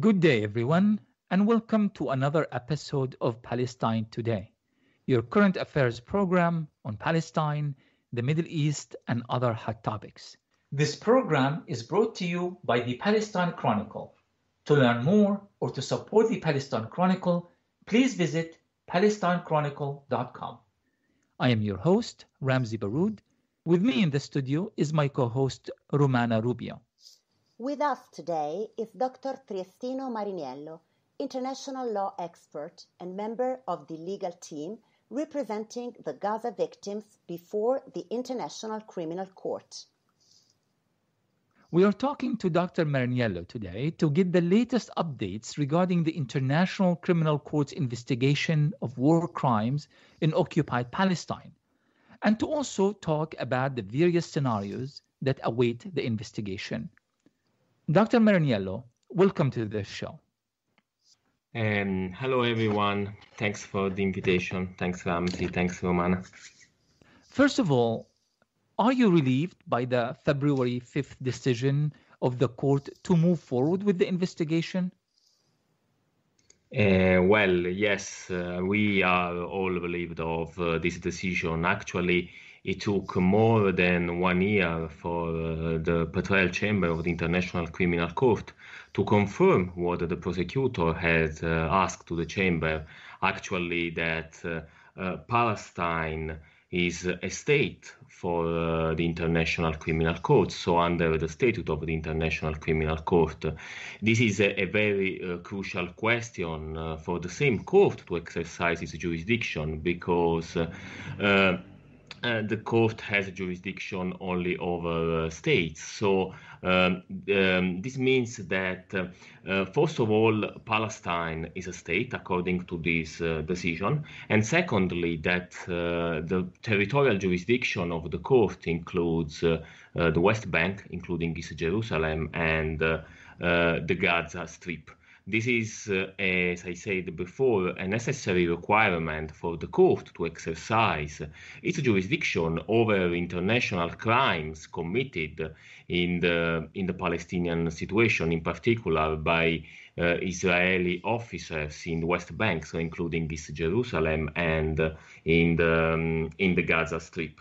Good day, everyone, and welcome to another episode of Palestine Today, your current affairs program on Palestine, the Middle East, and other hot topics. This program is brought to you by the Palestine Chronicle. To learn more or to support the Palestine Chronicle, please visit palestinechronicle.com. I am your host, Ramzi Baroud. With me in the studio is my co host, Romana Rubio. With us today is Dr. Triestino Marinello, international law expert and member of the legal team representing the Gaza victims before the International Criminal Court. We are talking to Dr. Marinello today to get the latest updates regarding the International Criminal Court's investigation of war crimes in occupied Palestine and to also talk about the various scenarios that await the investigation. Dr. Marinello, welcome to the show. Um, hello, everyone. Thanks for the invitation. Thanks, Ramsey. Thanks, Romana. First of all, are you relieved by the February 5th decision of the court to move forward with the investigation? Uh, well, yes, uh, we are all relieved of uh, this decision. Actually, it took more than one year for uh, the Patrol Chamber of the International Criminal Court to confirm what the prosecutor had uh, asked to the chamber actually, that uh, uh Palestine is a state for uh, the International Criminal Court, so under the statute of the International Criminal Court. This is a, a very uh, crucial question for the same court to exercise its jurisdiction because uh, the court has jurisdiction only over uh, states. So um, um, this means that, uh, uh first of all, Palestine is a state according to this uh, decision, and secondly, that the territorial jurisdiction of the court includes the West Bank, including East Jerusalem and the Gaza Strip. This is, uh, as I said before, a necessary requirement for the court to exercise its jurisdiction over international crimes committed in the, in the Palestinian situation, in particular by uh, Israeli officers in the West Bank, so including East Jerusalem and uh, in the, um, in the Gaza Strip.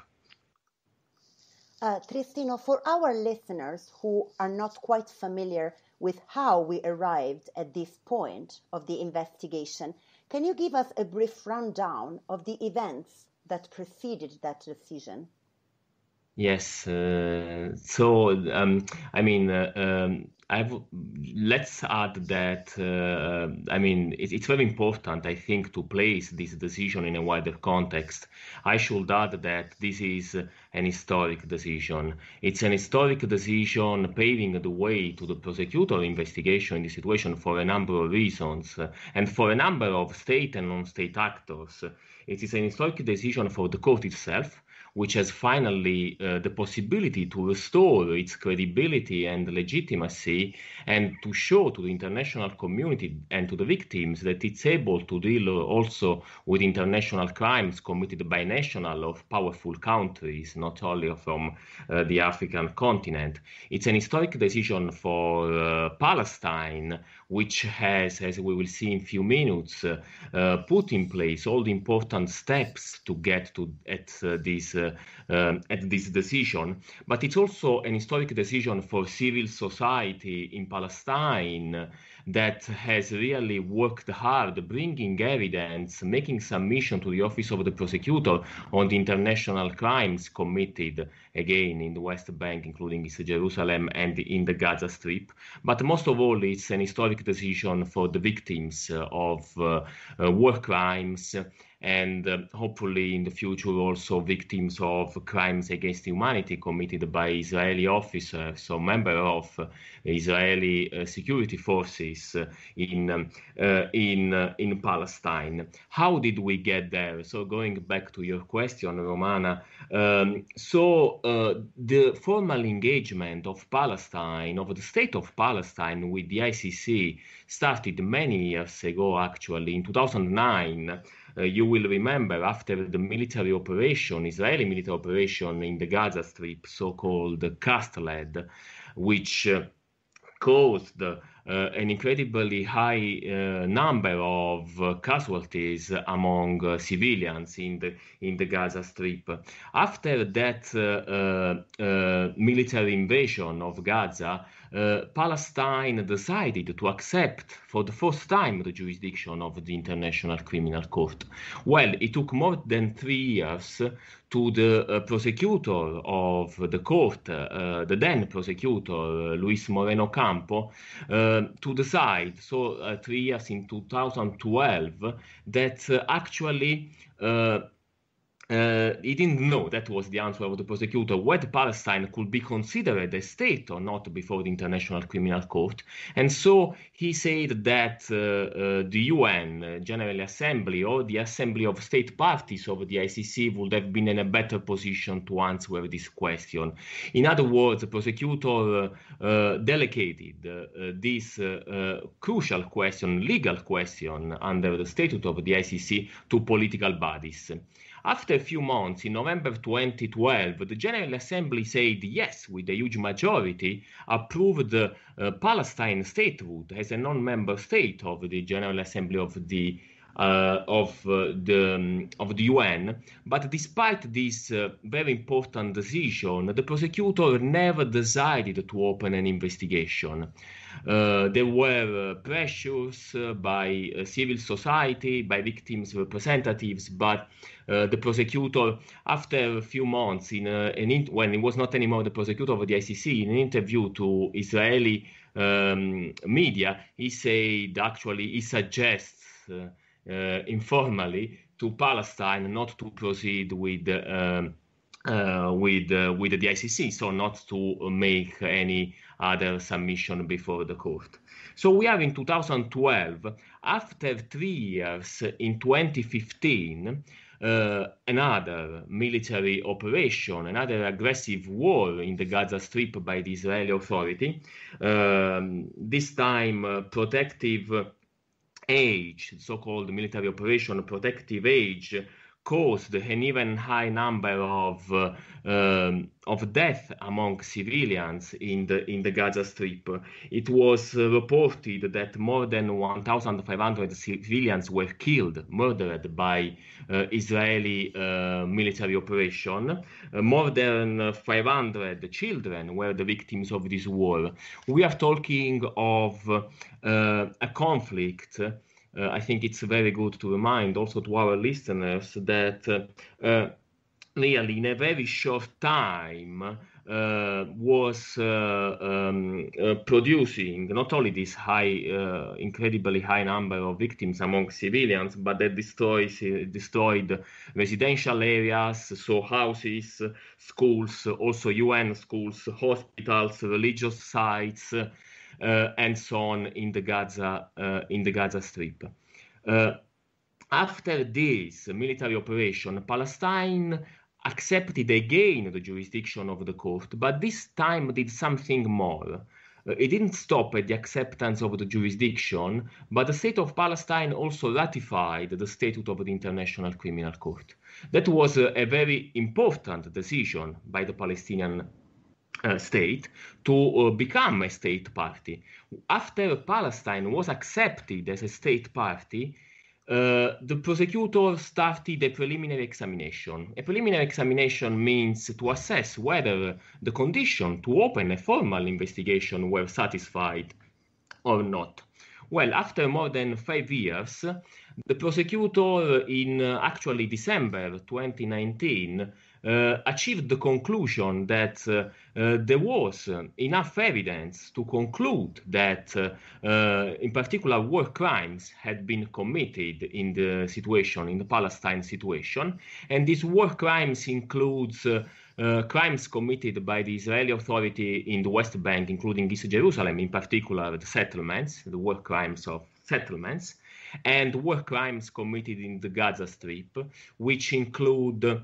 Uh, Tristino, for our listeners who are not quite familiar with how we arrived at this point of the investigation, can you give us a brief rundown of the events that preceded that decision? Yes. Uh, so, um, I mean, uh, um, I've, let's add that, uh, I mean, it, it's very important, I think, to place this decision in a wider context. I should add that this is an historic decision. It's an historic decision paving the way to the prosecutor investigation in this situation for a number of reasons uh, and for a number of state and non state actors. It is an historic decision for the court itself which has finally uh, the possibility to restore its credibility and legitimacy and to show to the international community and to the victims that it's able to deal also with international crimes committed by national of powerful countries, not only from uh, the African continent. It's an historic decision for uh, Palestine, which has, as we will see in few minutes, uh, put in place all the important steps to get to at uh, this uh, um, at this decision. But it's also an historic decision for civil society in Palestine that has really worked hard bringing evidence, making submission to the Office of the Prosecutor on the international crimes committed again in the West Bank, including East Jerusalem and in the Gaza Strip. But most of all, it's an historic decision for the victims of uh, war crimes and uh, hopefully in the future also victims of crimes against humanity committed by Israeli officers or members of uh, Israeli uh, security forces uh, in um, uh, in uh, in Palestine. How did we get there? So going back to your question, Romana. Um, so the formal engagement of Palestine, of the state of Palestine with the ICC, started many years ago. Actually, in 2009. Uh, you will remember after the military operation, Israeli military operation in the Gaza Strip, so-called Castled, which uh, caused uh, an incredibly high uh, number of uh, casualties among uh, civilians in the in the Gaza Strip. After that military invasion of Gaza, uh, Palestine decided to accept for the first time the jurisdiction of the International Criminal Court. Well, it took more than three years to the uh, prosecutor of the court, uh, the then prosecutor, Luis Moreno Campo, uh, to decide, so uh, three years in 2012, that actually uh, he didn't know that was the answer of the prosecutor whether Palestine could be considered a state or not before the International Criminal Court. And so he said that uh, uh, the UN uh, General Assembly or the Assembly of State Parties of the ICC would have been in a better position to answer this question. In other words, the prosecutor uh, uh, delegated this crucial question, legal question, under the statute of the ICC to political bodies. After a few months, in November 2012, the General Assembly said yes, with a huge majority, approved uh, Palestine statehood as a non member state of the General Assembly of the uh, of uh, the um, of the UN. But despite this uh, very important decision, the prosecutor never decided to open an investigation. Uh, there were uh, pressures uh, by civil society, by victims' representatives, but the prosecutor, after a few months, in, an in- when it was not anymore the prosecutor of the ICC, in an interview to Israeli um, media, he said actually he suggests. Uh, informally to Palestine not to proceed with um, uh, with uh, with the ICC, so not to make any other submission before the court. So we are in 2012. After three years, in 2015, uh, another military operation, another aggressive war in the Gaza Strip by the Israeli Authority. Um, this time, uh, protective age, so-called military operation protective age, caused an even high number of uh, um, of death among civilians in the in the Gaza Strip. It was uh, reported that more than 1,500 civilians were killed, murdered by uh, Israeli uh, military operation. Uh, more than 500 children were the victims of this war. We are talking of uh, a conflict uh, I think it's very good to remind also to our listeners that uh, really uh, in a very short time uh, was uh, um, uh, producing not only this high, incredibly high number of victims among civilians, but that destroys, destroyed residential areas, so houses, schools, also UN schools, hospitals, religious sites. Uh, and so on in the Gaza uh, in the Gaza Strip. Uh, after this military operation, Palestine accepted again the jurisdiction of the court, but this time did something more. Uh, it didn't stop at the acceptance of the jurisdiction, but the state of Palestine also ratified the statute of the International Criminal Court. That was uh, a very important decision by the Palestinian uh, state to uh, become a state party. After Palestine was accepted as a state party, uh, the prosecutor started a preliminary examination. A preliminary examination means to assess whether the condition to open a formal investigation were satisfied or not. Well, after more than five years, the prosecutor in uh, actually December 2019 uh, achieved the conclusion that uh, uh, there was enough evidence to conclude that, in particular, war crimes had been committed in the situation, in the Palestine situation. And these war crimes includes uh, crimes committed by the Israeli Authority in the West Bank, including East Jerusalem, in particular the settlements, the war crimes of settlements, and war crimes committed in the Gaza Strip, which include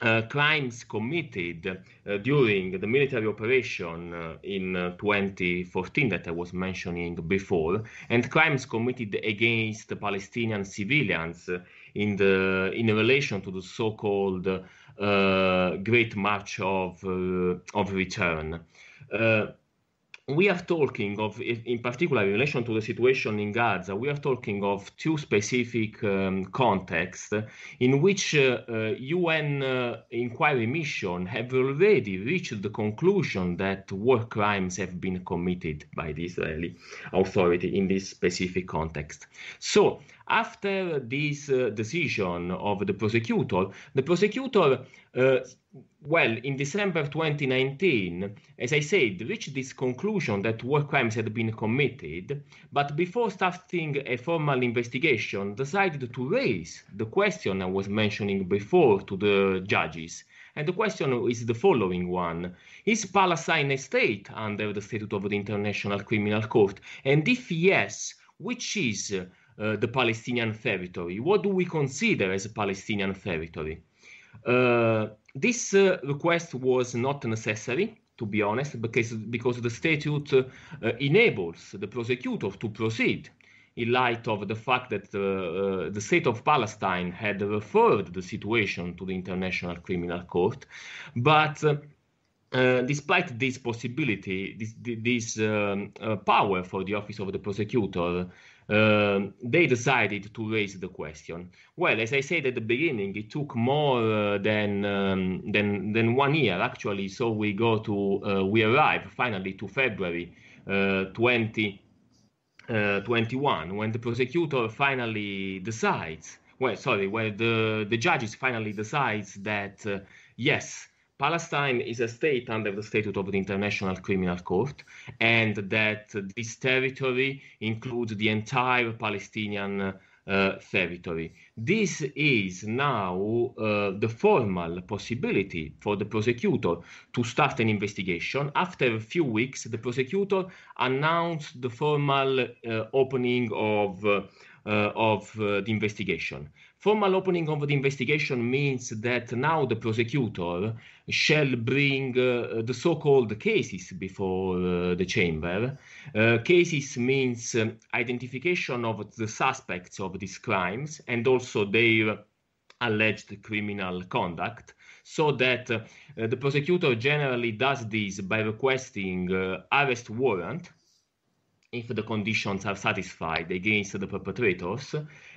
uh, crimes committed uh, during the military operation uh, in uh, 2014 that I was mentioning before, and crimes committed against Palestinian civilians uh, in the in relation to the so-called uh, Great March of of Return we are talking of, in particular, in relation to the situation in Gaza, we are talking of two specific um, contexts in which uh, uh, UN uh, inquiry mission have already reached the conclusion that war crimes have been committed by the Israeli authority in this specific context. So after this uh, decision of the prosecutor, the prosecutor, uh, well, in December 2019, as I said, reached this conclusion that war crimes had been committed, but before starting a formal investigation, decided to raise the question I was mentioning before to the judges. And the question is the following one Is Palestine a state under the Statute of the International Criminal Court? And if yes, which is uh, the Palestinian territory? What do we consider as a Palestinian territory? Uh, this uh, request was not necessary, to be honest, because, because the statute uh, enables the prosecutor to proceed in light of the fact that uh, uh, the state of Palestine had referred the situation to the International Criminal Court. But uh, uh, despite this possibility, this, this um, power for the office of the prosecutor um, they decided to raise the question. Well, as I said at the beginning, it took more uh, than, um, than, than one year actually. So we go to uh, we arrive finally to February uh, 2021 uh, when the prosecutor finally decides. Well, sorry, when the the judges finally decides that uh, yes Palestine is a state under the statute of the International Criminal Court, and that this territory includes the entire Palestinian uh, territory. This is now uh, the formal possibility for the prosecutor to start an investigation. After a few weeks, the prosecutor announced the formal uh, opening of, uh, uh, of uh, the investigation. Formal opening of the investigation means that now the prosecutor shall bring uh, the so-called cases before uh, the chamber. Uh, cases means um, identification of the suspects of these crimes and also their alleged criminal conduct so that uh, the prosecutor generally does this by requesting uh, arrest warrant if the conditions are satisfied against the perpetrators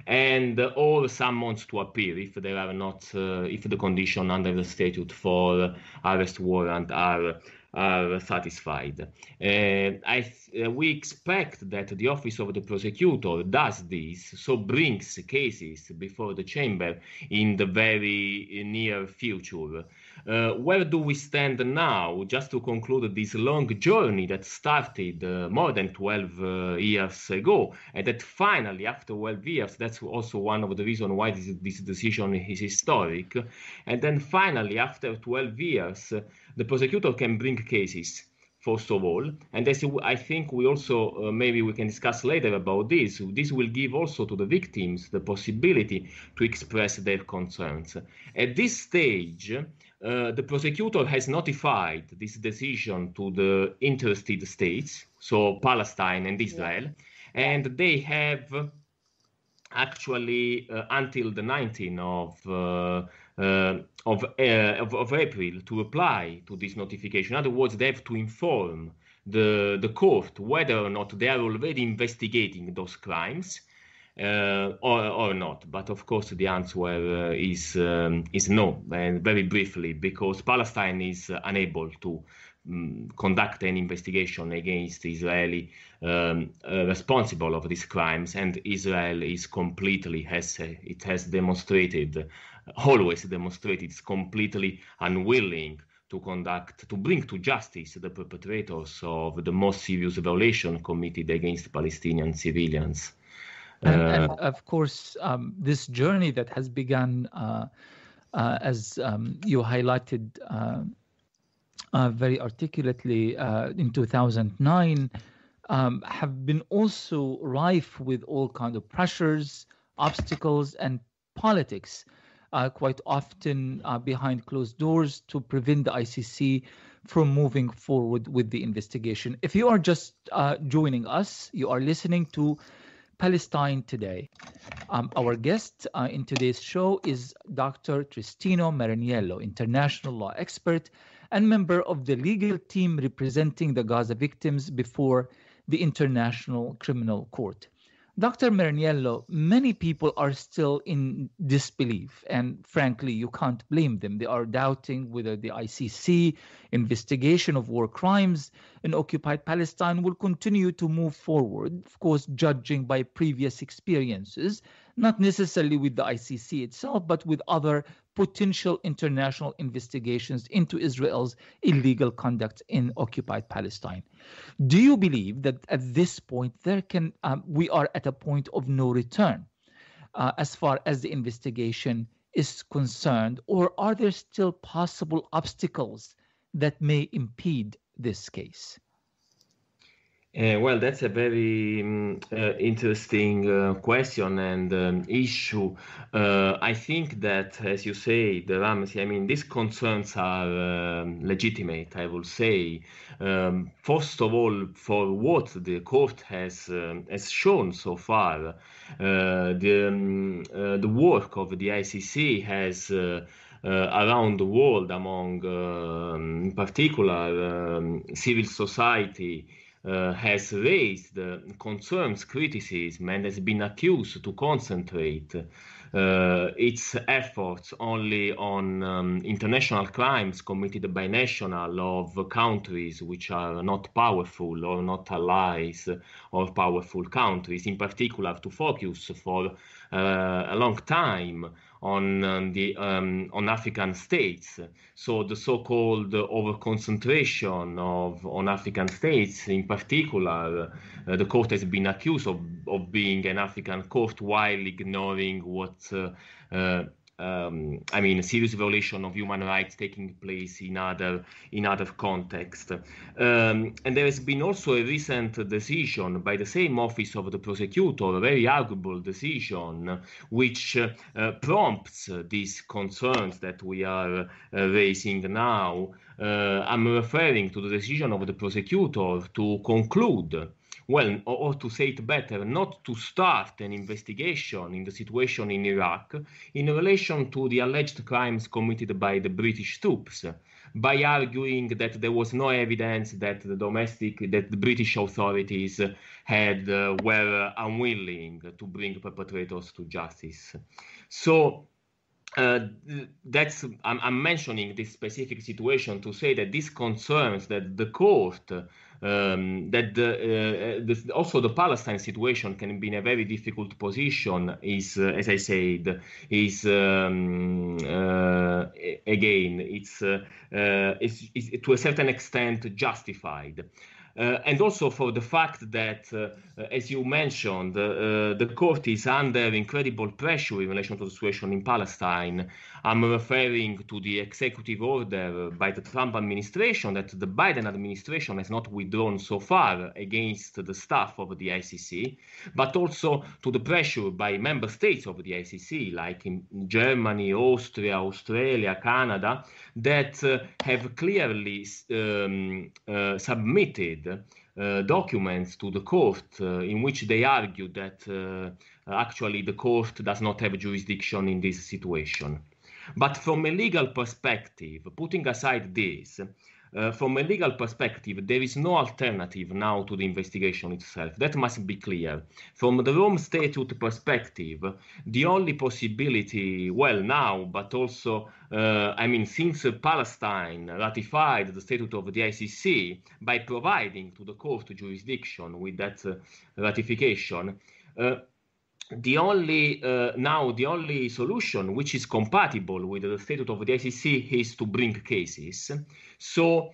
and all summons to appear if there are not uh, if the condition under the statute for arrest warrant are are satisfied. Uh, I uh, we expect that the office of the prosecutor does this, so brings cases before the chamber in the very uh, near future. Uh, where do we stand now? Just to conclude this long journey that started uh, more than 12 uh, years ago, and that finally, after 12 years, that's also one of the reasons why this, this decision is historic. And then finally, after 12 years, uh, the prosecutor can bring cases first of all. And as I think we also uh, maybe we can discuss later about this. This will give also to the victims the possibility to express their concerns. At this stage, uh, the prosecutor has notified this decision to the interested states, so Palestine and Israel, and they have actually uh, until the 19th of, uh, uh of, uh, of, of, April to reply to this notification. In other words, they have to inform the, the court whether or not they are already investigating those crimes uh, or, or not. But of course, the answer uh, is um, is no, and very briefly, because Palestine is uh, unable to um, conduct an investigation against Israeli um, uh, responsible of these crimes, and Israel is completely has uh, it has demonstrated, always demonstrated, it's completely unwilling to conduct, to bring to justice the perpetrators of the most serious violation committed against Palestinian civilians. Uh, and, of course, um, this journey that has begun, uh, uh, as um, you highlighted very articulately in 2009, um, have been also rife with all kind of pressures, obstacles, and politics, uh, quite often uh, behind closed doors to prevent the ICC from moving forward with the investigation. If you are just uh, joining us, you are listening to Palestine Today. Um, our guest uh, in today's show is Dr. Tristino Mariniello, international law expert and member of the legal team representing the Gaza victims before the International Criminal Court. Dr. Merniello, many people are still in disbelief, and frankly, you can't blame them. They are doubting whether the ICC investigation of war crimes in occupied Palestine will continue to move forward, of course, judging by previous experiences not necessarily with the ICC itself, but with other potential international investigations into Israel's illegal conduct in occupied Palestine. Do you believe that at this point there can um, we are at a point of no return uh, as far as the investigation is concerned, or are there still possible obstacles that may impede this case? Uh, well, that's a very um, uh, interesting uh, question and um, issue. Uh, I think that, as you say, the Ramsey, I mean, these concerns are um, legitimate, I will say. Um, first of all, for what the court has, um, has shown so far, uh, the, um, uh, the work of the ICC has. Uh, around the world among, uh, in particular, um, civil society uh, has raised concerns, criticism, and has been accused to concentrate uh, its efforts only on um, international crimes committed by national of countries which are not powerful or not allies or powerful countries, in particular to focus for uh, a long time on um, the um, on African states. So the so-called overconcentration of on African states, in particular, uh, the court has been accused of, of being an African court while ignoring what. Uh, uh um, I mean, serious violation of human rights taking place in other in other context. Um, and there has been also a recent decision by the same office of the prosecutor, a very arguable decision, which uh, prompts these concerns that we are uh, raising now. Uh, I'm referring to the decision of the prosecutor to conclude well, or, to say it better, not to start an investigation in the situation in Iraq in relation to the alleged crimes committed by the British troops, by arguing that there was no evidence that the domestic, that the British authorities had uh, were unwilling to bring perpetrators to justice. So uh, that's I'm, I'm, mentioning this specific situation to say that this concerns that the court um, that the, uh, uh also the Palestine situation can be in a very difficult position is uh, as I said is um, uh, again it's, uh, it's, it's, to a certain extent justified. Uh, and also for the fact that, uh, as you mentioned, uh, the court is under incredible pressure in relation to the situation in Palestine. I'm referring to the executive order by the Trump administration that the Biden administration has not withdrawn so far against the staff of the ICC, but also to the pressure by member states of the ICC, like in Germany, Austria, Australia, Canada, that uh, have clearly um, uh, submitted uh, documents to the court uh, in which they argue that uh, actually the court does not have jurisdiction in this situation. But from a legal perspective, putting aside this, uh, from a legal perspective, there is no alternative now to the investigation itself. That must be clear. From the Rome Statute perspective, the only possibility, well, now, but also, uh, I mean, since Palestine ratified the Statute of the ICC by providing to the court jurisdiction with that uh, ratification, uh, the only uh, now the only solution which is compatible with the statute of the ICC is to bring cases. So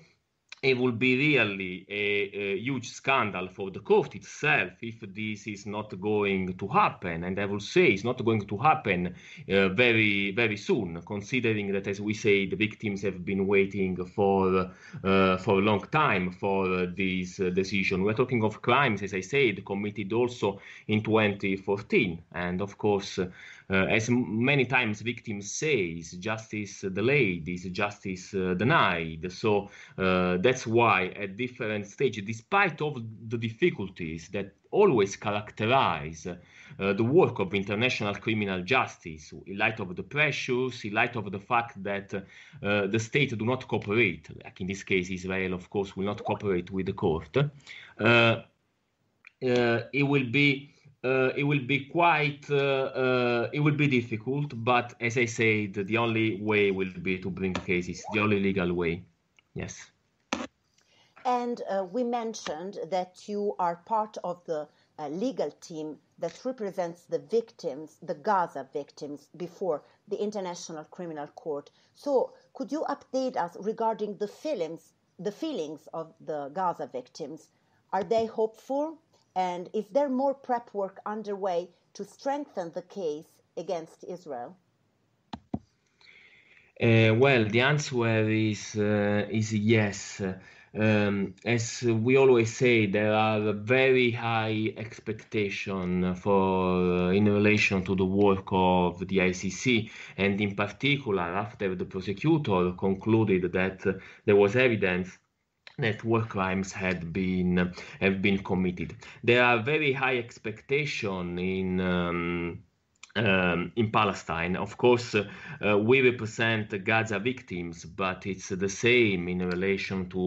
it will be really a, a, huge scandal for the court itself if this is not going to happen. And I will say it's not going to happen uh, very, very soon, considering that, as we say, the victims have been waiting for uh, for a long time for uh, this uh, decision. We're talking of crimes, as I said, committed also in 2014, and of course. Uh, as many times victims say, is justice delayed, is justice uh, denied. So uh, that's why at different stages, despite of the difficulties that always characterize uh, the work of international criminal justice in light of the pressures, in light of the fact that uh, the state do not cooperate, like in this case Israel, of course, will not cooperate with the court, uh, it will be uh, it will be quite uh, uh, it will be difficult but as i said the only way will be to bring cases the only legal way yes and uh, we mentioned that you are part of the uh, legal team that represents the victims the gaza victims before the international criminal court so could you update us regarding the feelings the feelings of the gaza victims are they hopeful and is there more prep work underway to strengthen the case against Israel? Uh, well, the answer is uh, is yes. Um, as we always say, there are very high expectations for uh, in relation to the work of the ICC, and in particular after the prosecutor concluded that there was evidence that war crimes had been have been committed. There are very high expectation in um, um, in Palestine. Of course, uh, we represent Gaza victims, but it's the same in relation to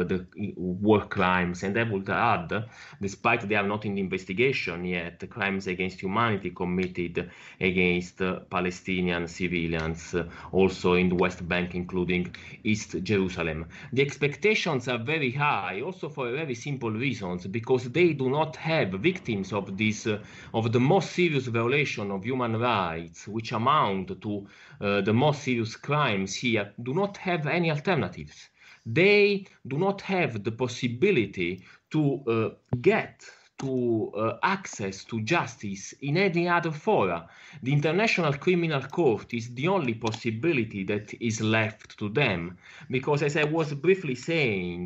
uh, the war crimes. And I would add, despite they are not in the investigation yet, crimes against humanity committed against uh, Palestinian civilians, uh, also in the West Bank, including East Jerusalem. The expectations are very high, also for very simple reasons, because they do not have victims of this, uh, of the most serious violation of human human rights, which amount to uh, the most serious crimes here, do not have any alternatives. They do not have the possibility to uh, get to uh, access to justice in any other fora. The International Criminal Court is the only possibility that is left to them, because as I was briefly saying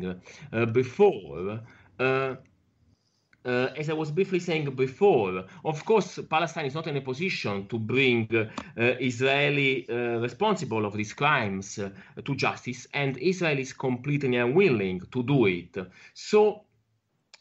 uh, before, uh, uh, as I was briefly saying before, of course, Palestine is not in a position to bring uh, Israeli uh, responsible of these crimes uh, to justice, and Israel is completely unwilling to do it. So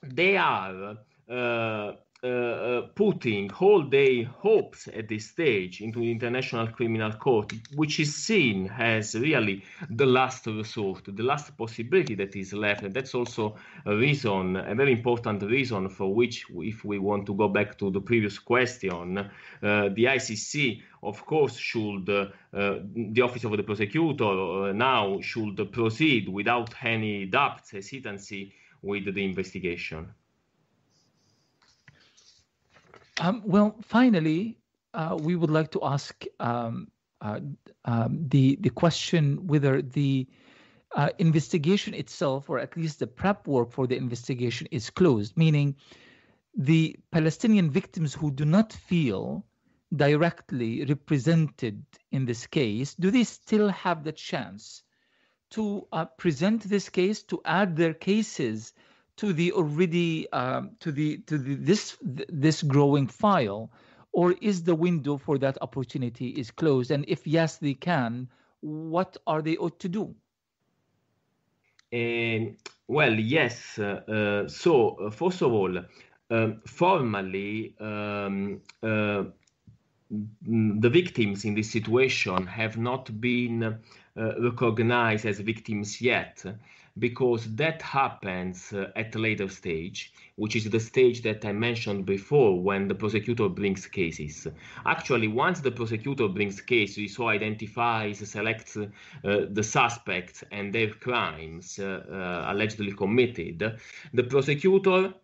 they are uh, uh, uh, putting all their hopes at this stage into the International Criminal Court, which is seen as really the last resort, the last possibility that is left. And that's also a reason, a very important reason for which, if we want to go back to the previous question, uh, the ICC, of course, should, uh, the Office of the Prosecutor uh, now should proceed without any doubts, hesitancy with the investigation. Um, well, finally, uh, we would like to ask um, uh, um, the the question whether the uh, investigation itself, or at least the prep work for the investigation, is closed, meaning the Palestinian victims who do not feel directly represented in this case, do they still have the chance to uh, present this case, to add their cases to the already um, to the to the, this this growing file, or is the window for that opportunity is closed? And if yes, they can. What are they ought to do? Um, well, yes. Uh, uh, so uh, first of all, um, formally, um, uh, the victims in this situation have not been uh, recognized as victims yet because that happens uh, at a later stage, which is the stage that I mentioned before when the prosecutor brings cases. Actually, once the prosecutor brings cases, so identifies, selects uh, the suspects and their crimes uh, uh allegedly committed, the prosecutor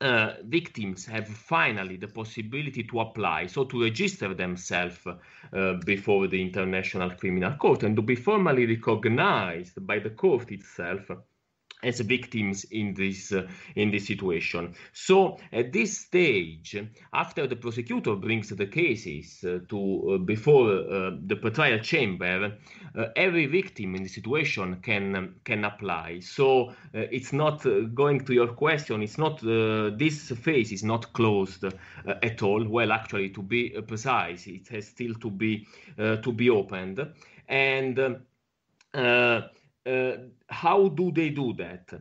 uh, victims have finally the possibility to apply, so to register themselves uh, before the International Criminal Court and to be formally recognized by the court itself as victims in this uh, in this situation. So at this stage, after the prosecutor brings the cases uh, to uh, before uh, the trial chamber, uh, every victim in the situation can um, can apply. So uh, it's not going to your question. It's not this phase is not closed at all. Well, actually, to be precise, it has still to be to be opened and. Um, uh, how do they do that?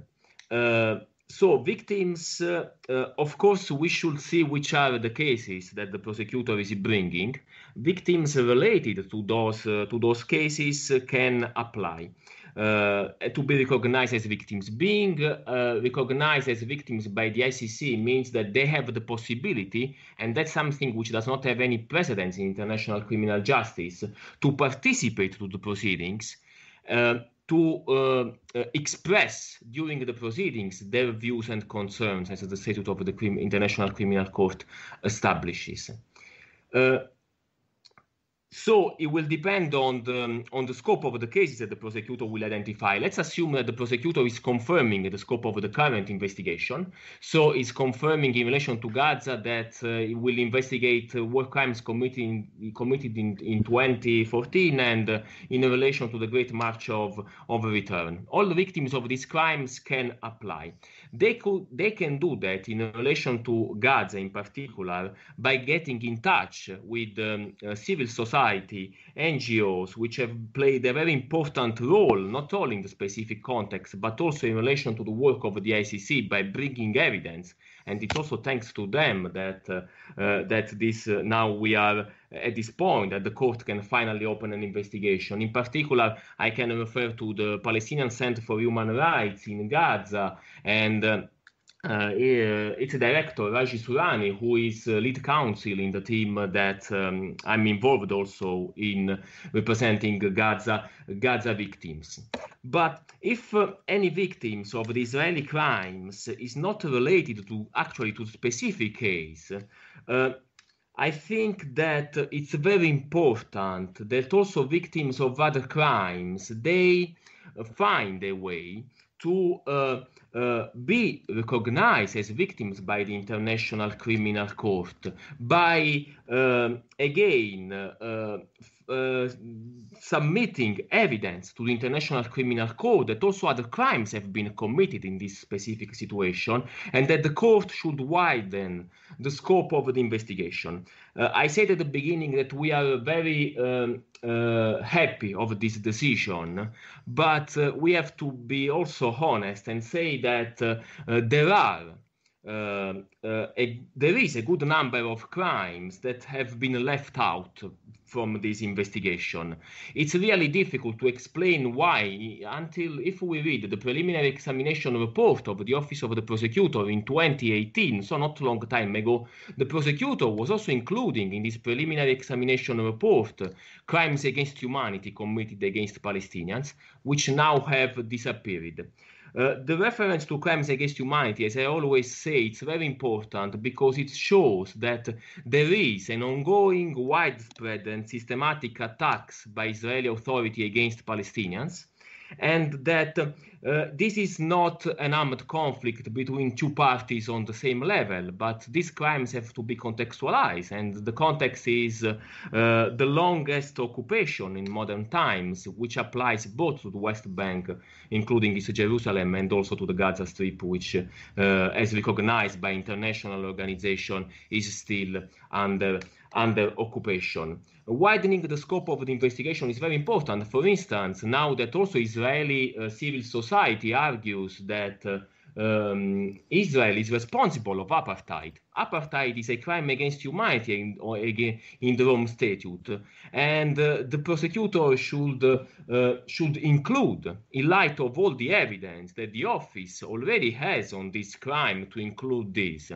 Uh, so victims, uh, of course, we should see which are the cases that the prosecutor is bringing. Victims related to those to those cases can apply. Uh, to be recognized as victims. Being uh, recognized as victims by the ICC means that they have the possibility, and that's something which does not have any precedence in international criminal justice, to participate to the proceedings. Uh, to uh, uh, express during the proceedings their views and concerns as the statute of the Crim- International Criminal Court establishes. Uh, so it will depend on the, on the scope of the cases that the prosecutor will identify. Let's assume that the prosecutor is confirming the scope of the current investigation. So is confirming in relation to Gaza that uh, it will investigate uh, war crimes committed in, committed in, in 2014 and uh, in relation to the Great March of, of Return. All victims of these crimes can apply. They could, they can do that in relation to Gaza in particular by getting in touch with um, uh, civil society, NGOs, which have played a very important role, not only in the specific context, but also in relation to the work of the ICC by bringing evidence and it's also thanks to them that uh, uh, that this uh, now we are at this point that the court can finally open an investigation. In particular, I can refer to the Palestinian Center for Human Rights in Gaza and uh, its director Raji Surani, who is uh, lead counsel in the team that um, I'm involved also in representing Gaza Gaza victims. But if uh, any victims of the Israeli crimes is not related to actually to specific case. I think that it's very important that also victims of other crimes they find a way to uh, uh, be recognized as victims by the International Criminal Court by um, uh, again uh, submitting evidence to the International Criminal Court that also other crimes have been committed in this specific situation and that the court should widen the scope of the investigation. Uh, I said at the beginning that we are very um, uh, happy of this decision, but uh, we have to be also honest and say that uh, uh, there are um, uh, a, there is a good number of crimes that have been left out from this investigation. It's really difficult to explain why, until if we read the preliminary examination report of the Office of the Prosecutor in 2018, so not a long time ago, the prosecutor was also including in this preliminary examination report crimes against humanity committed against Palestinians, which now have disappeared. Uh, the reference to crimes against humanity, as I always say, it's very important because it shows that there is an ongoing, widespread, and systematic attacks by Israeli authority against Palestinians and that uh, this is not an armed conflict between two parties on the same level, but these crimes have to be contextualized, and the context is uh, the longest occupation in modern times, which applies both to the West Bank, including East Jerusalem, and also to the Gaza Strip, which, uh, as recognized by international organization, is still under under occupation. Widening the scope of the investigation is very important. For instance, now that also Israeli uh, civil society argues that uh, um, Israel is responsible of apartheid. Apartheid is a crime against humanity in, or again, in the Rome Statute, and uh, the prosecutor should uh, should include, in light of all the evidence that the office already has on this crime, to include this.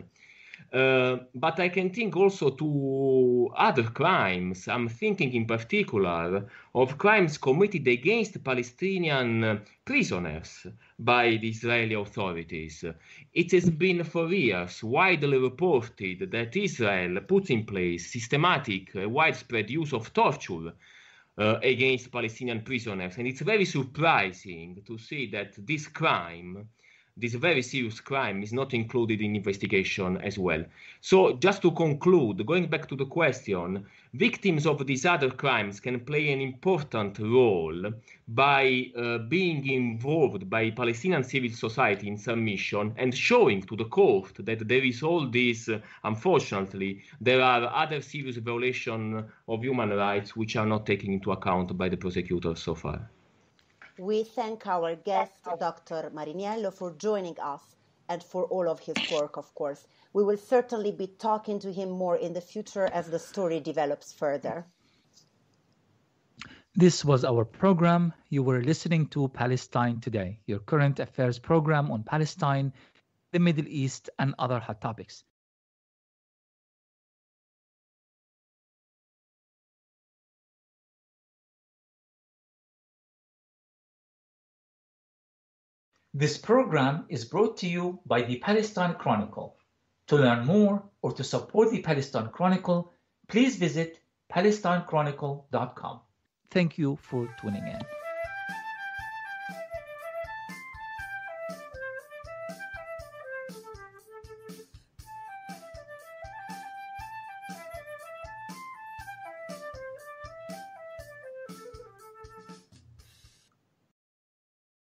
Uh, but I can think also to other crimes. I'm thinking in particular of crimes committed against Palestinian uh, prisoners by the Israeli authorities. It has been for years widely reported that Israel puts in place systematic, uh, widespread use of torture. Uh, against Palestinian prisoners. And it's very surprising to see that this crime this very serious crime is not included in investigation as well. So just to conclude, going back to the question, victims of these other crimes can play an important role by uh, being involved by Palestinian civil society in submission and showing to the court that there is all this, uh, unfortunately, there are other serious violations of human rights which are not taken into account by the prosecutor so far. We thank our guest, Dr. Mariniello, for joining us and for all of his work, of course. We will certainly be talking to him more in the future as the story develops further. This was our program. You were listening to Palestine Today, your current affairs program on Palestine, the Middle East, and other hot topics. This program is brought to you by the Palestine Chronicle. To learn more or to support the Palestine Chronicle, please visit palestinechronicle.com. Thank you for tuning in.